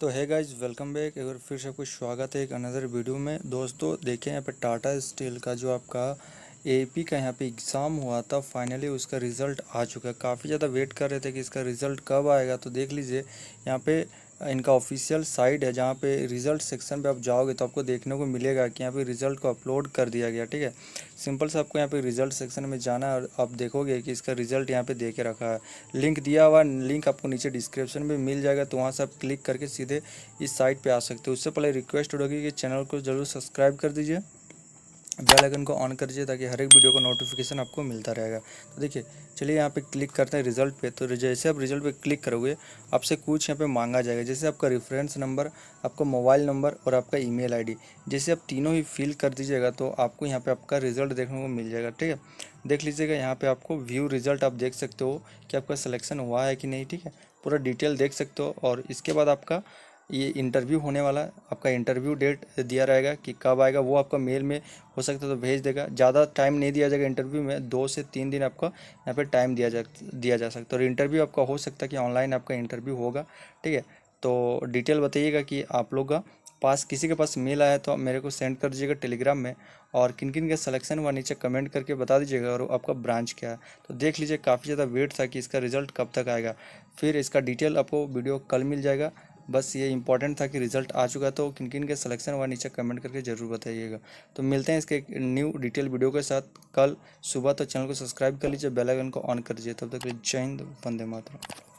तो है guys welcome back एक बार फिर से आपको स्वागत है एक अनदर वीडियो में दोस्तों देखें यहाँ पर टाटा स्टील का जो आपका ए का यहाँ पे एग्ज़ाम हुआ था फाइनली उसका रिज़ल्ट आ चुका है काफ़ी ज़्यादा वेट कर रहे थे कि इसका रिज़ल्ट कब आएगा तो देख लीजिए यहाँ पे इनका ऑफिशियल साइट है जहाँ पे रिज़ल्ट सेक्शन पे आप जाओगे तो आपको देखने को मिलेगा कि यहाँ पे रिज़ल्ट को अपलोड कर दिया गया ठीक है सिंपल से आपको यहाँ पे रिज़ल्ट सेक्शन में जाना और आप देखोगे कि इसका रिज़ल्ट यहाँ पे दे के रखा है लिंक दिया हुआ लिंक आपको नीचे डिस्क्रिप्शन में मिल जाएगा तो वहाँ से आप क्लिक करके सीधे इस साइट पर आ सकते हो उससे पहले रिक्वेस्ट होगी कि चैनल को ज़रूर सब्सक्राइब कर दीजिए बेल आइकन को ऑन कर दीजिए ताकि हर एक वीडियो का नोटिफिकेशन आपको मिलता रहेगा तो देखिए चलिए यहाँ पे क्लिक करते हैं रिजल्ट पे तो जैसे आप रिजल्ट पे क्लिक करोगे आपसे कुछ यहाँ पे मांगा जाएगा जैसे आपका रेफरेंस नंबर आपका मोबाइल नंबर और आपका ईमेल आईडी जैसे आप तीनों ही फिल कर दीजिएगा तो आपको यहाँ पर आपका रिजल्ट देखने को मिल जाएगा ठीक है देख लीजिएगा यहाँ पर आपको व्यू रिजल्ट आप देख सकते हो कि आपका सलेक्शन हुआ है कि नहीं ठीक है पूरा डिटेल देख सकते हो और इसके बाद आपका ये इंटरव्यू होने वाला है आपका इंटरव्यू डेट दिया रहेगा कि कब आएगा वो आपका मेल में हो सकता है तो भेज देगा ज़्यादा टाइम नहीं दिया जाएगा इंटरव्यू में दो से तीन दिन आपका यहाँ पे टाइम दिया जा दिया जा सकता है और इंटरव्यू आपका हो सकता है कि ऑनलाइन आपका इंटरव्यू होगा ठीक है तो डिटेल बताइएगा कि आप लोग का पास किसी के पास मेल आया तो आप मेरे को सेंड कर दीजिएगा टेलीग्राम में और किन किन का सलेक्शन हुआ नीचे कमेंट करके बता दीजिएगा और आपका ब्रांच क्या है तो देख लीजिए काफ़ी ज़्यादा वेट था कि इसका रिजल्ट कब तक आएगा फिर इसका डिटेल आपको वीडियो कल मिल जाएगा बस ये इंपॉर्टेंट था कि रिजल्ट आ चुका तो किन किन के सलेक्शन हुआ नीचे कमेंट करके ज़रूर बताइएगा तो मिलते हैं इसके न्यू डिटेल वीडियो के साथ कल सुबह तो चैनल को सब्सक्राइब कर लीजिए बेलाइकन को ऑन कर दीजिए तब तक जय हिंद वंदे मातरम